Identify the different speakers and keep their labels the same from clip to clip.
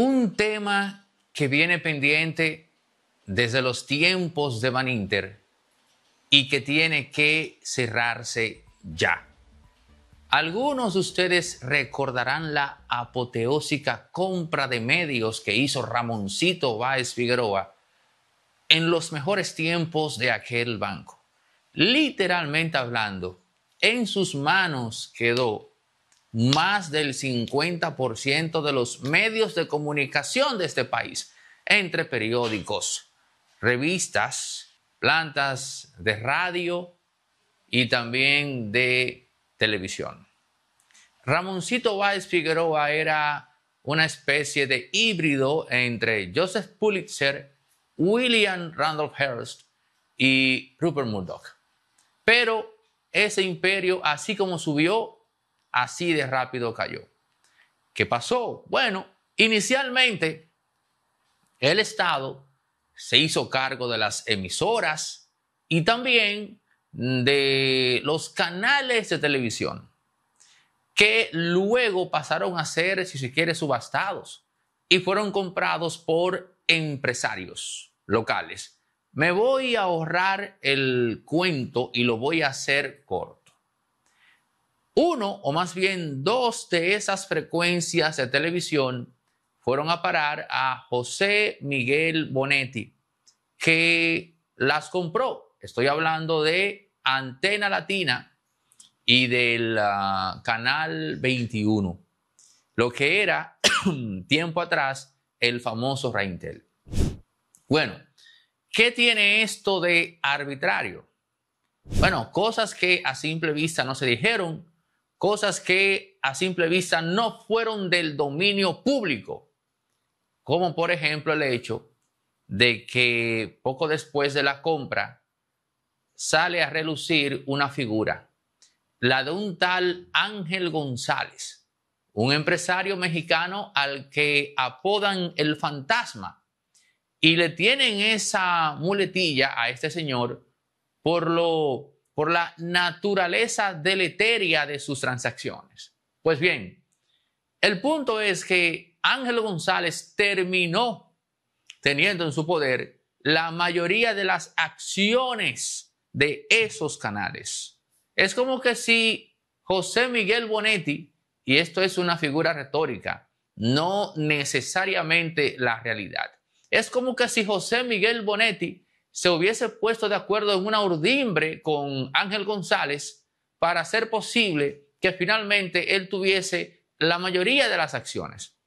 Speaker 1: Un tema que viene pendiente desde los tiempos de Van Inter y que tiene que cerrarse ya. Algunos de ustedes recordarán la apoteósica compra de medios que hizo Ramoncito Báez Figueroa en los mejores tiempos de aquel banco. Literalmente hablando, en sus manos quedó más del 50% de los medios de comunicación de este país, entre periódicos, revistas, plantas de radio y también de televisión. Ramoncito Báez Figueroa era una especie de híbrido entre Joseph Pulitzer, William Randolph Hearst y Rupert Murdoch. Pero ese imperio, así como subió, Así de rápido cayó. ¿Qué pasó? Bueno, inicialmente el Estado se hizo cargo de las emisoras y también de los canales de televisión, que luego pasaron a ser, si se quiere, subastados y fueron comprados por empresarios locales. Me voy a ahorrar el cuento y lo voy a hacer corto uno o más bien dos de esas frecuencias de televisión fueron a parar a José Miguel Bonetti, que las compró. Estoy hablando de Antena Latina y del ah, Canal 21, lo que era tiempo atrás el famoso Reintel. Bueno, ¿qué tiene esto de arbitrario? Bueno, cosas que a simple vista no se dijeron, cosas que a simple vista no fueron del dominio público, como por ejemplo el hecho de que poco después de la compra sale a relucir una figura, la de un tal Ángel González, un empresario mexicano al que apodan el fantasma y le tienen esa muletilla a este señor por lo por la naturaleza deleteria de sus transacciones. Pues bien, el punto es que Ángel González terminó teniendo en su poder la mayoría de las acciones de esos canales. Es como que si José Miguel Bonetti, y esto es una figura retórica, no necesariamente la realidad, es como que si José Miguel Bonetti se hubiese puesto de acuerdo en una urdimbre con Ángel González para hacer posible que finalmente él tuviese la mayoría de las acciones.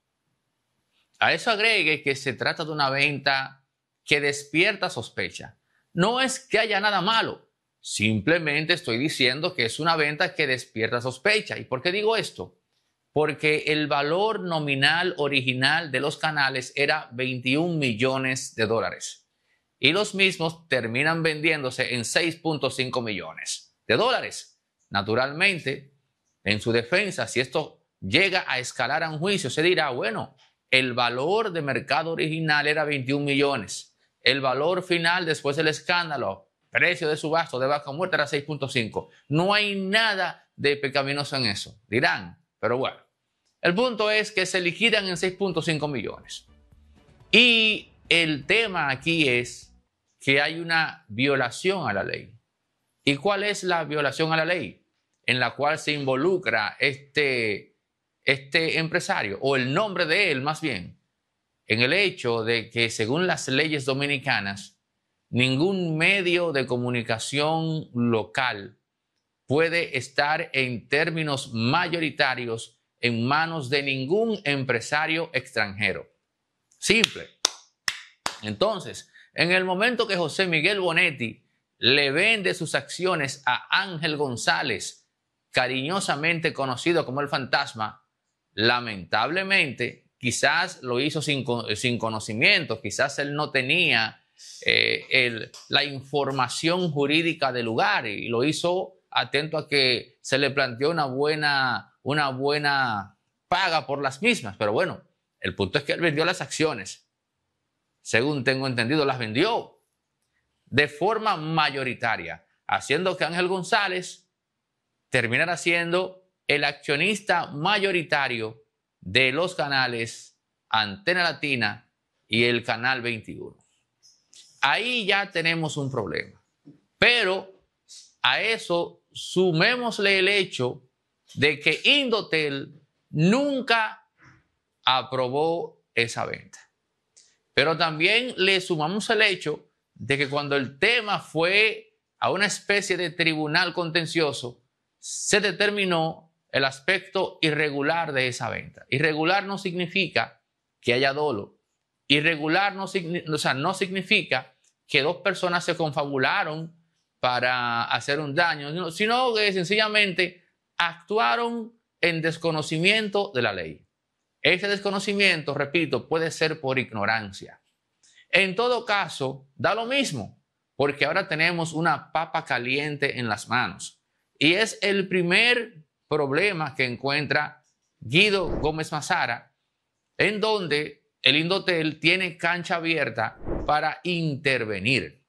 Speaker 1: A eso agregue que se trata de una venta que despierta sospecha. No es que haya nada malo, simplemente estoy diciendo que es una venta que despierta sospecha. ¿Y por qué digo esto? Porque el valor nominal original de los canales era 21 millones de dólares y los mismos terminan vendiéndose en 6.5 millones de dólares. Naturalmente, en su defensa, si esto llega a escalar a un juicio, se dirá, bueno, el valor de mercado original era 21 millones, el valor final después del escándalo, precio de subasto de vaca muerta era 6.5. No hay nada de pecaminoso en eso, dirán, pero bueno. El punto es que se liquidan en 6.5 millones. Y el tema aquí es que hay una violación a la ley. ¿Y cuál es la violación a la ley? En la cual se involucra este, este empresario, o el nombre de él más bien, en el hecho de que según las leyes dominicanas, ningún medio de comunicación local puede estar en términos mayoritarios en manos de ningún empresario extranjero. Simple. Entonces, en el momento que José Miguel Bonetti le vende sus acciones a Ángel González, cariñosamente conocido como el fantasma, lamentablemente quizás lo hizo sin, conocimiento, quizás él no tenía eh, la información jurídica del lugar y lo hizo atento a que se le planteó una buena, una buena paga por las mismas. Pero bueno, el punto es que él vendió las acciones según tengo entendido, las vendió de forma mayoritaria, haciendo que Ángel González terminara siendo el accionista mayoritario de los canales Antena Latina y el Canal 21. Ahí ya tenemos un problema. Pero a eso sumémosle el hecho de que Indotel nunca aprobó esa venta. Pero también le sumamos el hecho de que cuando el tema fue a una especie de tribunal contencioso, se determinó el aspecto irregular de esa venta. Irregular no significa que haya dolo. Irregular no, no significa que dos personas se confabularon para hacer un daño, sino que sencillamente actuaron en desconocimiento de la ley. Ese desconocimiento, repito, puede ser por ignorancia. En todo caso, da lo mismo, porque ahora tenemos una papa caliente en las manos. Y es el primer problema que encuentra Guido Gómez Mazara, en donde el Indotel tiene cancha abierta para intervenir.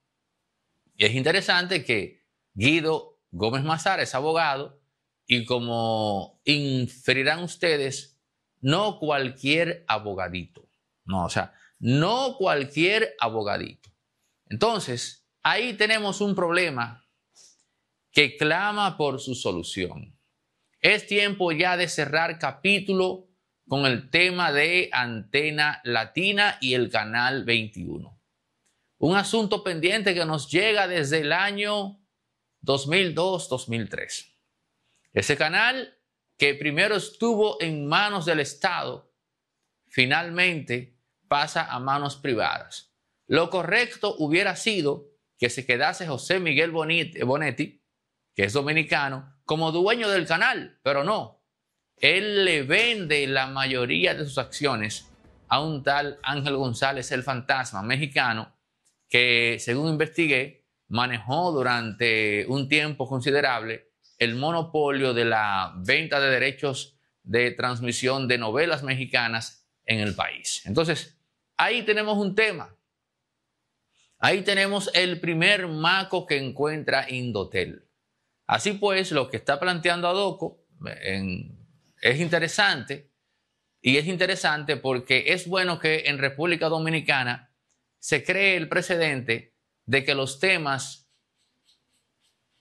Speaker 1: Y es interesante que Guido Gómez Mazara es abogado y como inferirán ustedes, no cualquier abogadito. No, o sea, no cualquier abogadito. Entonces, ahí tenemos un problema que clama por su solución. Es tiempo ya de cerrar capítulo con el tema de Antena Latina y el Canal 21. Un asunto pendiente que nos llega desde el año 2002-2003. Ese canal que primero estuvo en manos del Estado, finalmente pasa a manos privadas. Lo correcto hubiera sido que se quedase José Miguel Bonetti, que es dominicano, como dueño del canal, pero no. Él le vende la mayoría de sus acciones a un tal Ángel González, el fantasma mexicano, que según investigué, manejó durante un tiempo considerable el monopolio de la venta de derechos de transmisión de novelas mexicanas en el país. Entonces, ahí tenemos un tema. Ahí tenemos el primer maco que encuentra Indotel. Así pues, lo que está planteando Adoco es interesante y es interesante porque es bueno que en República Dominicana se cree el precedente de que los temas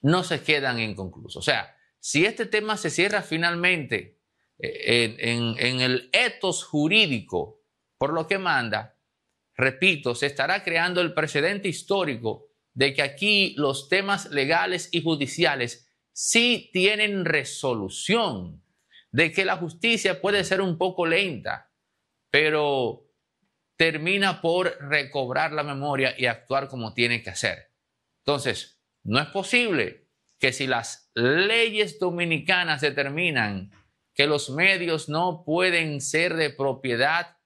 Speaker 1: no se quedan inconclusos. O sea, si este tema se cierra finalmente eh, en, el etos jurídico por lo que manda, repito, se estará creando el precedente histórico de que aquí los temas legales y judiciales sí tienen resolución, de que la justicia puede ser un poco lenta, pero termina por recobrar la memoria y actuar como tiene que hacer. Entonces, no es posible que si las leyes dominicanas determinan que los medios no pueden ser de propiedad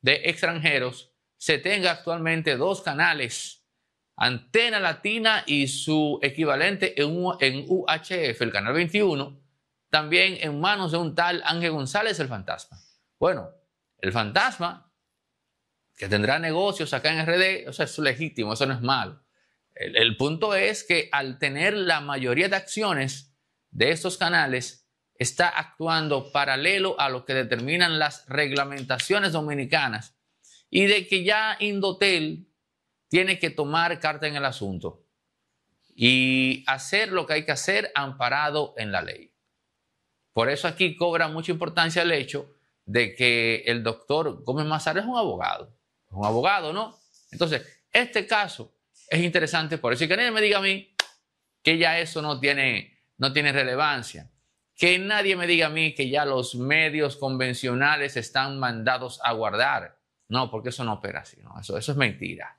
Speaker 1: de extranjeros, se tenga actualmente dos canales, Antena Latina y su equivalente en, UHF, el Canal 21, también en manos de un tal Ángel González el Fantasma. Bueno, el Fantasma, que tendrá negocios acá en RD, o es legítimo, eso no es malo. El, punto es que al tener la mayoría de acciones de estos canales, está actuando paralelo a lo que determinan las reglamentaciones dominicanas y de que ya Indotel tiene que tomar carta en el asunto y hacer lo que hay que hacer amparado en la ley. Por eso aquí cobra mucha importancia el hecho de que el doctor Gómez Mazar es un abogado, es un abogado, ¿no? Entonces, este caso es interesante por eso. Y que nadie me diga a mí que ya eso no tiene, no tiene relevancia. Que nadie me diga a mí que ya los medios convencionales están mandados a guardar. No, porque eso no opera así. Eso, eso es mentira.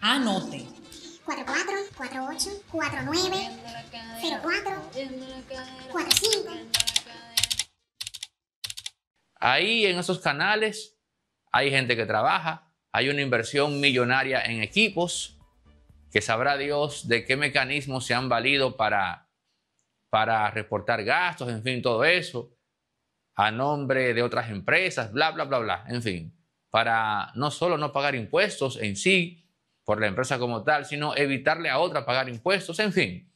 Speaker 1: Anote. 44, 48, 49, 04, 45. Ahí en esos canales hay gente que trabaja, hay una inversión millonaria en equipos, que sabrá Dios de qué mecanismos se han valido para, para reportar gastos, en fin, todo eso, a nombre de otras empresas, bla, bla, bla, bla, en fin, para no solo no pagar impuestos en sí, por la empresa como tal, sino evitarle a otra pagar impuestos, en fin.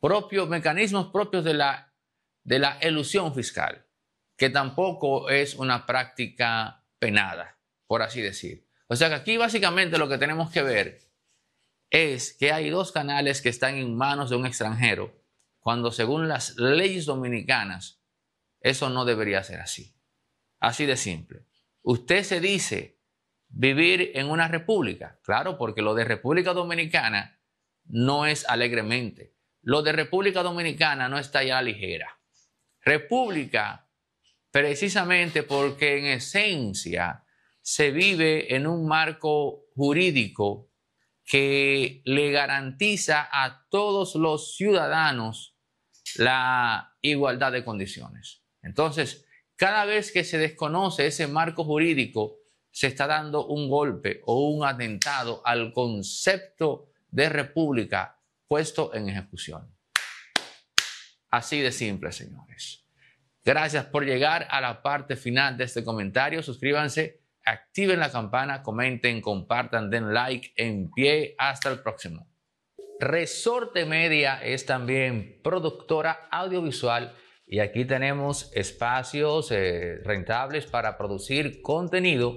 Speaker 1: Propios mecanismos propios de la, de la elusión fiscal, que tampoco es una práctica penada, por así decir. O sea que aquí básicamente lo que tenemos que ver es que hay dos canales que están en manos de un extranjero, cuando según las leyes dominicanas, eso no debería ser así. Así de simple. Usted se dice vivir en una república. Claro, porque lo de República Dominicana no es alegremente. Lo de República Dominicana no está ya ligera. República, precisamente porque en esencia se vive en un marco jurídico que le garantiza a todos los ciudadanos la igualdad de condiciones. Entonces, cada vez que se desconoce ese marco jurídico, se está dando un golpe o un atentado al concepto de república puesto en ejecución. Así de simple, señores. Gracias por llegar a la parte final de este comentario. Suscríbanse, activen la campana, comenten, compartan, den like, en pie. Hasta el próximo. Resorte Media es también productora audiovisual y aquí tenemos espacios eh, rentables para producir contenido